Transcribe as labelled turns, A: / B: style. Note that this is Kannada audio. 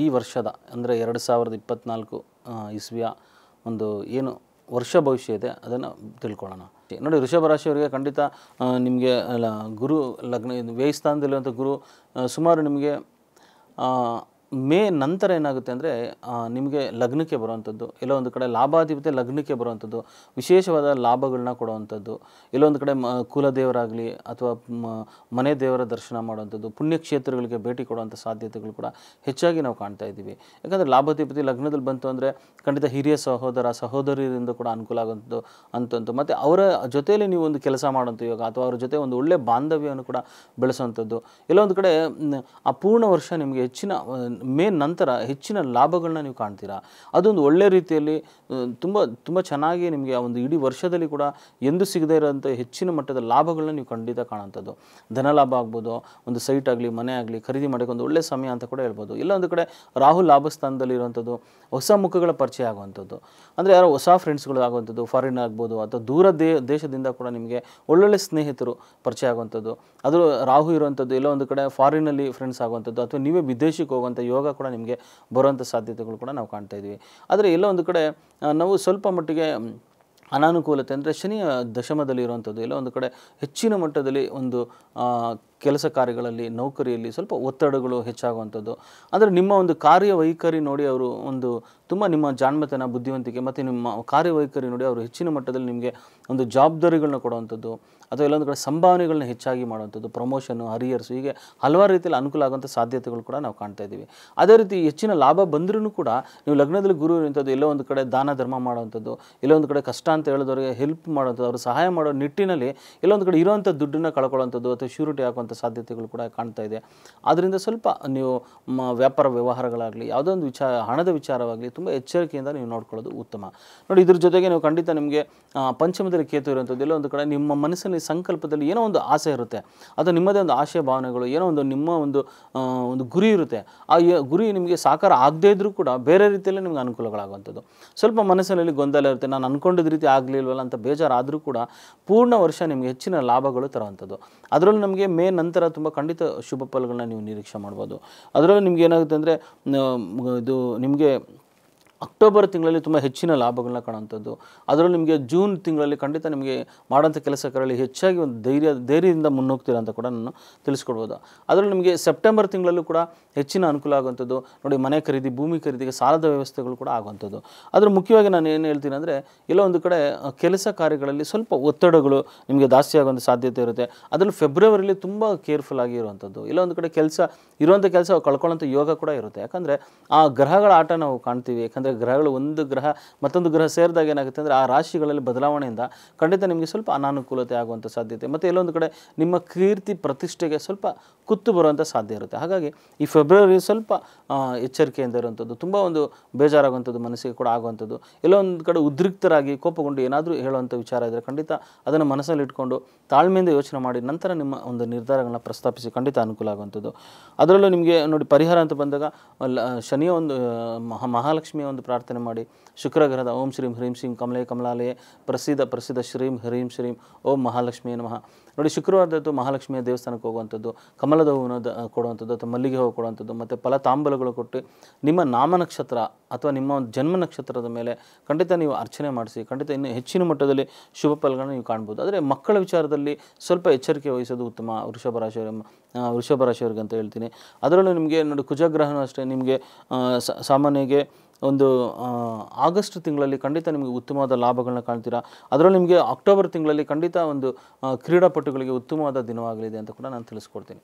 A: ಈ ವರ್ಷದ ಅಂದರೆ ಎರಡು ಸಾವಿರದ ಇಪ್ಪತ್ತ್ನಾಲ್ಕು ಇಸ್ವಿಯ ಒಂದು ಏನು ವರ್ಷ ಭವಿಷ್ಯ ಇದೆ ಅದನ್ನು ತಿಳ್ಕೊಳ್ಳೋಣ ನೋಡಿ ಋಷಭ ರಾಶಿಯವರಿಗೆ ಖಂಡಿತ ನಿಮಗೆ ಗುರು ಲಗ್ನ ವ್ಯಯಸ್ಥಾನದಲ್ಲಿರುವಂಥ ಗುರು ಸುಮಾರು ನಿಮಗೆ ಮೇ ನಂತರ ಏನಾಗುತ್ತೆ ಅಂದರೆ ನಿಮಗೆ ಲಗ್ನಕ್ಕೆ ಬರುವಂಥದ್ದು ಎಲ್ಲೋ ಒಂದು ಕಡೆ ಲಾಭಾಧಿಪತಿ ಲಗ್ನಕ್ಕೆ ಬರುವಂಥದ್ದು ವಿಶೇಷವಾದ ಲಾಭಗಳನ್ನ ಕೊಡುವಂಥದ್ದು ಎಲ್ಲೊಂದು ಕಡೆ ಮ ಕುಲದೇವರಾಗಲಿ ಅಥವಾ ಮನೆ ದೇವರ ದರ್ಶನ ಮಾಡುವಂಥದ್ದು ಪುಣ್ಯಕ್ಷೇತ್ರಗಳಿಗೆ ಭೇಟಿ ಕೊಡುವಂಥ ಸಾಧ್ಯತೆಗಳು ಕೂಡ ಹೆಚ್ಚಾಗಿ ನಾವು ಕಾಣ್ತಾ ಇದ್ದೀವಿ ಯಾಕಂದರೆ ಲಾಭಾಧಿಪತಿ ಲಗ್ನದಲ್ಲಿ ಬಂತು ಅಂದರೆ ಖಂಡಿತ ಹಿರಿಯ ಸಹೋದರ ಸಹೋದರಿಯರಿಂದ ಕೂಡ ಅನುಕೂಲ ಆಗುವಂಥದ್ದು ಅಂತಂತು ಮತ್ತು ಅವರ ಜೊತೆಯಲ್ಲಿ ನೀವು ಒಂದು ಕೆಲಸ ಮಾಡುವಂಥ ಯೋಗ ಅಥವಾ ಅವ್ರ ಜೊತೆ ಒಂದು ಒಳ್ಳೆಯ ಬಾಂಧವ್ಯವನ್ನು ಕೂಡ ಬೆಳೆಸುವಂಥದ್ದು ಎಲ್ಲೊಂದು ಕಡೆ ಆ ಪೂರ್ಣ ವರ್ಷ ನಿಮಗೆ ಹೆಚ್ಚಿನ ಮೇ ನಂತರ ಹೆಚ್ಚಿನ ಲಾಭಗಳನ್ನ ನೀವು ಕಾಣ್ತೀರಾ ಅದೊಂದು ಒಳ್ಳೆ ರೀತಿಯಲ್ಲಿ ತುಂಬ ತುಂಬ ಚೆನ್ನಾಗಿ ನಿಮಗೆ ಆ ಒಂದು ಇಡೀ ವರ್ಷದಲ್ಲಿ ಕೂಡ ಎಂದು ಸಿಗದೇ ಇರೋಂಥ ಹೆಚ್ಚಿನ ಮಟ್ಟದ ಲಾಭಗಳನ್ನ ನೀವು ಖಂಡಿತ ಕಾಣುವಂಥದ್ದು ಧನ ಲಾಭ ಆಗ್ಬೋದು ಒಂದು ಸೈಟ್ ಆಗಲಿ ಮನೆ ಆಗಲಿ ಖರೀದಿ ಮಾಡೋಕ್ಕೆ ಒಂದು ಒಳ್ಳೆ ಸಮಯ ಅಂತ ಕೂಡ ಹೇಳ್ಬೋದು ಇಲ್ಲ ಒಂದು ಕಡೆ ರಾಹು ಲಾಭಸ್ಥಾನದಲ್ಲಿ ಇರುವಂಥದ್ದು ಹೊಸ ಮುಖಗಳ ಪರಿಚಯ ಆಗುವಂಥದ್ದು ಅಂದರೆ ಯಾರೋ ಹೊಸ ಫ್ರೆಂಡ್ಸ್ಗಳು ಆಗುವಂಥದ್ದು ಫಾರಿನ್ ಆಗ್ಬೋದು ಅಥವಾ ದೂರ ದೇ ದೇಶದಿಂದ ಕೂಡ ನಿಮಗೆ ಒಳ್ಳೊಳ್ಳೆ ಸ್ನೇಹಿತರು ಪರಿಚಯ ಆಗುವಂಥದ್ದು ಅದು ರಾಹು ಇರುವಂಥದ್ದು ಎಲ್ಲ ಒಂದು ಕಡೆ ಫಾರಿನಲ್ಲಿ ಫ್ರೆಂಡ್ಸ್ ಆಗುವಂಥದ್ದು ಅಥವಾ ನೀವೇ ವಿದೇಶಕ್ಕೆ ಹೋಗುವಂಥ ಯೋಗ ಕೂಡ ನಿಮಗೆ ಬರುವಂಥ ಸಾಧ್ಯತೆಗಳು ಕೂಡ ನಾವು ಕಾಣ್ತಾ ಇದ್ದೀವಿ ಆದರೆ ಎಲ್ಲೋ ಒಂದು ಕಡೆ ನಾವು ಸ್ವಲ್ಪ ಮಟ್ಟಿಗೆ ಅನಾನುಕೂಲತೆ ಅಂದರೆ ಶನಿಯ ದಶಮದಲ್ಲಿ ಇರುವಂಥದ್ದು ಎಲ್ಲ ಒಂದು ಕಡೆ ಹೆಚ್ಚಿನ ಮಟ್ಟದಲ್ಲಿ ಒಂದು ಕೆಲಸ ಕಾರ್ಯಗಳಲ್ಲಿ ನೌಕರಿಯಲ್ಲಿ ಸ್ವಲ್ಪ ಒತ್ತಡಗಳು ಹೆಚ್ಚಾಗುವಂಥದ್ದು ಅಂದರೆ ನಿಮ್ಮ ಒಂದು ಕಾರ್ಯವೈಖರಿ ನೋಡಿ ಅವರು ಒಂದು ತುಂಬ ನಿಮ್ಮ ಜಾಣ್ಮತನ ಬುದ್ಧಿವಂತಿಕೆ ಮತ್ತು ನಿಮ್ಮ ಕಾರ್ಯವೈಖರಿ ನೋಡಿ ಅವರು ಹೆಚ್ಚಿನ ಮಟ್ಟದಲ್ಲಿ ನಿಮಗೆ ಒಂದು ಜವಾಬ್ದಾರಿಗಳನ್ನ ಕೊಡುವಂಥದ್ದು ಅಥವಾ ಎಲ್ಲೊಂದು ಕಡೆ ಸಂಭಾವನೆಗಳನ್ನ ಹೆಚ್ಚಾಗಿ ಮಾಡುವಂಥದ್ದು ಪ್ರಮೋಷನು ಹರಿಯರ್ಸು ಹೀಗೆ ಹಲವಾರು ರೀತಿಯಲ್ಲಿ ಅನುಕೂಲ ಆಗುವಂಥ ಸಾಧ್ಯತೆಗಳು ಕೂಡ ನಾವು ಕಾಣ್ತಾ ಇದ್ದೀವಿ ಅದೇ ರೀತಿ ಹೆಚ್ಚಿನ ಲಾಭ ಬಂದರೂ ಕೂಡ ನೀವು ಲಗ್ನದಲ್ಲಿ ಗುರು ಇರುವಂಥದ್ದು ಎಲ್ಲೋ ಒಂದು ಕಡೆ ದಾನ ಧರ್ಮ ಮಾಡುವಂಥದ್ದು ಎಲ್ಲೊಂದು ಕಡೆ ಕಷ್ಟ ಅಂತ ಹೇಳಿದವರಿಗೆ ಹೆಲ್ಪ್ ಮಾಡುವಂಥದ್ದು ಅವರು ಸಹಾಯ ಮಾಡೋ ನಿಟ್ಟಿನಲ್ಲಿ ಎಲ್ಲೊಂದು ಕಡೆ ಇರುವಂಥ ದುಡ್ಡನ್ನು ಕಳ್ಕೊಳ್ಳುವಂಥದ್ದು ಅಥವಾ ಶ್ಯೂರಿಟಿ ಹಾಕುವಂಥ ಆಗುವಂಥ ಸಾಧ್ಯತೆಗಳು ಕೂಡ ಕಾಣ್ತಾ ಇದೆ ಆದ್ದರಿಂದ ಸ್ವಲ್ಪ ನೀವು ವ್ಯಾಪಾರ ವ್ಯವಹಾರಗಳಾಗಲಿ ಯಾವುದೋ ಒಂದು ವಿಚಾರ ಹಣದ ವಿಚಾರವಾಗಲಿ ತುಂಬ ಎಚ್ಚರಿಕೆಯಿಂದ ನೀವು ನೋಡ್ಕೊಳ್ಳೋದು ಉತ್ತಮ ನೋಡಿ ಇದ್ರ ಜೊತೆಗೆ ನೀವು ಖಂಡಿತ ನಿಮಗೆ ಪಂಚಮದಲ್ಲಿ ಕೇತು ಇರುವಂಥದ್ದು ಎಲ್ಲೋ ಒಂದು ಕಡೆ ನಿಮ್ಮ ಮನಸ್ಸಿನಲ್ಲಿ ಸಂಕಲ್ಪದಲ್ಲಿ ಏನೋ ಒಂದು ಆಸೆ ಇರುತ್ತೆ ಅದು ನಿಮ್ಮದೇ ಒಂದು ಆಶಯ ಭಾವನೆಗಳು ಏನೋ ಒಂದು ನಿಮ್ಮ ಒಂದು ಒಂದು ಗುರಿ ಇರುತ್ತೆ ಆ ಗುರಿ ನಿಮಗೆ ಸಾಕಾರ ಆಗದೇ ಇದ್ರೂ ಕೂಡ ಬೇರೆ ರೀತಿಯಲ್ಲಿ ನಿಮ್ಗೆ ಅನುಕೂಲಗಳಾಗುವಂಥದ್ದು ಸ್ವಲ್ಪ ಮನಸ್ಸಿನಲ್ಲಿ ಗೊಂದಲ ಇರುತ್ತೆ ನಾನು ಅನ್ಕೊಂಡಿದ್ದ ರೀತಿ ಆಗಲಿಲ್ವಲ್ಲ ಅಂತ ಬೇಜಾರಾದರೂ ಕೂಡ ಪೂರ್ಣ ವರ್ಷ ನಿಮಗೆ ಹೆಚ್ಚಿನ ಲಾಭಗಳು ತರುವಂಥದ್ದು ಅದರಲ್ಲೂ ನಮಗೆ ಮೇನ್ ನಂತರ ತುಂಬ ಖಂಡಿತ ಶುಭ ಫಲಗಳನ್ನ ನೀವು ನಿರೀಕ್ಷೆ ಮಾಡ್ಬೋದು ಅದರಲ್ಲೂ ನಿಮ್ಗೆ ಏನಾಗುತ್ತೆ ಅಂದರೆ ಇದು ನಿಮಗೆ ಅಕ್ಟೋಬರ್ ತಿಂಗಳಲ್ಲಿ ತುಂಬ ಹೆಚ್ಚಿನ ಲಾಭಗಳನ್ನ ಕಾಣುವಂಥದ್ದು ಅದರಲ್ಲೂ ನಿಮಗೆ ಜೂನ್ ತಿಂಗಳಲ್ಲಿ ಖಂಡಿತ ನಿಮಗೆ ಮಾಡೋಂಥ ಕೆಲಸಗಳಲ್ಲಿ ಹೆಚ್ಚಾಗಿ ಒಂದು ಧೈರ್ಯ ಧೈರ್ಯದಿಂದ ಮುನ್ನೋಗ್ತೀರಾ ಅಂತ ಕೂಡ ನಾನು ತಿಳಿಸ್ಕೊಡ್ಬೋದು ಅದರಲ್ಲಿ ನಿಮಗೆ ಸೆಪ್ಟೆಂಬರ್ ತಿಂಗಳಲ್ಲೂ ಕೂಡ ಹೆಚ್ಚಿನ ಅನುಕೂಲ ಆಗುವಂಥದ್ದು ನೋಡಿ ಮನೆ ಖರೀದಿ ಭೂಮಿ ಖರೀದಿಗೆ ಸಾಲದ ವ್ಯವಸ್ಥೆಗಳು ಕೂಡ ಆಗುವಂಥದ್ದು ಅದರ ಮುಖ್ಯವಾಗಿ ನಾನು ಏನು ಹೇಳ್ತೀನಿ ಅಂದರೆ ಎಲ್ಲ ಒಂದು ಕಡೆ ಕೆಲಸ ಕಾರ್ಯಗಳಲ್ಲಿ ಸ್ವಲ್ಪ ಒತ್ತಡಗಳು ನಿಮಗೆ ಜಾಸ್ತಿ ಆಗುವಂಥ ಸಾಧ್ಯತೆ ಇರುತ್ತೆ ಅದರಲ್ಲಿ ಫೆಬ್ರವರಿಲಿ ತುಂಬ ಕೇರ್ಫುಲ್ ಆಗಿ ಇರುವಂಥದ್ದು ಇಲ್ಲ ಒಂದು ಕಡೆ ಕೆಲಸ ಇರುವಂಥ ಕೆಲಸ ಕಳ್ಕೊಳ್ಳೋಂಥ ಯೋಗ ಕೂಡ ಇರುತ್ತೆ ಯಾಕಂದರೆ ಆ ಗ್ರಹಗಳ ಆಟ ನಾವು ಕಾಣ್ತೀವಿ ಯಾಕಂದರೆ ಅಂದರೆ ಗ್ರಹಗಳು ಒಂದು ಗ್ರಹ ಮತ್ತೊಂದು ಗ್ರಹ ಸೇರಿದಾಗ ಏನಾಗುತ್ತೆ ಅಂದರೆ ಆ ರಾಶಿಗಳಲ್ಲಿ ಬದಲಾವಣೆಯಿಂದ ಖಂಡಿತ ನಿಮಗೆ ಸ್ವಲ್ಪ ಅನಾನುಕೂಲತೆ ಆಗುವಂಥ ಸಾಧ್ಯತೆ ಮತ್ತು ಎಲ್ಲೊಂದು ಕಡೆ ನಿಮ್ಮ ಕೀರ್ತಿ ಪ್ರತಿಷ್ಠೆಗೆ ಸ್ವಲ್ಪ ಕುತ್ತು ಬರುವಂಥ ಸಾಧ್ಯ ಇರುತ್ತೆ ಹಾಗಾಗಿ ಈ ಫೆಬ್ರವರಿ ಸ್ವಲ್ಪ ಎಚ್ಚರಿಕೆಯಿಂದ ಇರುವಂಥದ್ದು ತುಂಬ ಒಂದು ಬೇಜಾರಾಗುವಂಥದ್ದು ಮನಸ್ಸಿಗೆ ಕೂಡ ಆಗುವಂಥದ್ದು ಎಲ್ಲೊಂದು ಕಡೆ ಉದ್ರಿಕ್ತರಾಗಿ ಕೋಪಗೊಂಡು ಏನಾದರೂ ಹೇಳುವಂಥ ವಿಚಾರ ಇದ್ದರೆ ಖಂಡಿತ ಅದನ್ನು ಮನಸ್ಸಲ್ಲಿ ಇಟ್ಕೊಂಡು ತಾಳ್ಮೆಯಿಂದ ಯೋಚನೆ ಮಾಡಿ ನಂತರ ನಿಮ್ಮ ಒಂದು ನಿರ್ಧಾರಗಳನ್ನ ಪ್ರಸ್ತಾಪಿಸಿ ಖಂಡಿತ ಅನುಕೂಲ ಆಗುವಂಥದ್ದು ಅದರಲ್ಲೂ ನಿಮಗೆ ನೋಡಿ ಪರಿಹಾರ ಅಂತ ಬಂದಾಗ ಶನಿಯ ಒಂದು ಮಹಾಲಕ್ಷ್ಮಿಯ ಒಂದು ಒಂದು ಪ್ರಾರ್ಥನೆ ಮಾಡಿ ಶುಕ್ರಗ್ರಹದ ಓಂ ಶ್ರೀಂ ಹ್ರೀಂ ಶ್ರೀಂ ಕಮಲೇ ಕಮಲಾಲಯ ಪ್ರಸಿದ್ಧ ಪ್ರಸಿದ್ಧ ಶ್ರೀಂ ಹ್ರೀಂ ಶ್ರೀಂ ಓಂ ಮಹಾಲಕ್ಷ್ಮೀ ನಮಃ ನೋಡಿ ಶುಕ್ರವಾರದ್ದು ಮಹಾಲಕ್ಷ್ಮಿಯ ದೇವಸ್ಥಾನಕ್ಕೆ ಹೋಗುವಂಥದ್ದು ಕಮಲದ ಹೂವನ್ನು ಕೊಡುವಂಥದ್ದು ಅಥವಾ ಮಲ್ಲಿಗೆ ಹೂವು ಕೊಡುವಂಥದ್ದು ಮತ್ತು ಫಲ ತಾಂಬಲಗಳು ಕೊಟ್ಟು ನಿಮ್ಮ ನಾಮ ನಕ್ಷತ್ರ ಅಥವಾ ನಿಮ್ಮ ಒಂದು ಜನ್ಮ ನಕ್ಷತ್ರದ ಮೇಲೆ ಖಂಡಿತ ನೀವು ಅರ್ಚನೆ ಮಾಡಿಸಿ ಖಂಡಿತ ಇನ್ನು ಹೆಚ್ಚಿನ ಮಟ್ಟದಲ್ಲಿ ಶುಭ ಫಲಗಳನ್ನು ನೀವು ಕಾಣ್ಬೋದು ಆದರೆ ಮಕ್ಕಳ ವಿಚಾರದಲ್ಲಿ ಸ್ವಲ್ಪ ಎಚ್ಚರಿಕೆ ವಹಿಸೋದು ಉತ್ತಮ ವೃಷಭ ರಾಶಿಯವರ ವೃಷಭ ರಾಶಿಯವರಿಗೆ ಅಂತ ಹೇಳ್ತೀನಿ ಅದರಲ್ಲೂ ನಿಮಗೆ ನೋಡಿ ಕುಜಗ್ರಹನೂ ಅಷ್ಟೇ ನಿಮಗೆ ಸಾಮಾನ್ಯಗೆ ಒಂದು ಆಗಸ್ಟ್ ತಿಂಗಳಲ್ಲಿ ಖಂಡಿತ ನಿಮಗೆ ಉತ್ತಮವಾದ ಲಾಭಗಳನ್ನ ಕಾಣ್ತೀರಾ ಅದರಲ್ಲಿ ನಿಮಗೆ ಅಕ್ಟೋಬರ್ ತಿಂಗಳಲ್ಲಿ ಖಂಡಿತ ಒಂದು ಕ್ರೀಡಾಪಟುಗಳಿಗೆ ಉತ್ತಮವಾದ ದಿನವಾಗಲಿದೆ ಅಂತ ಕೂಡ ನಾನು ತಿಳಿಸ್ಕೊಡ್ತೀನಿ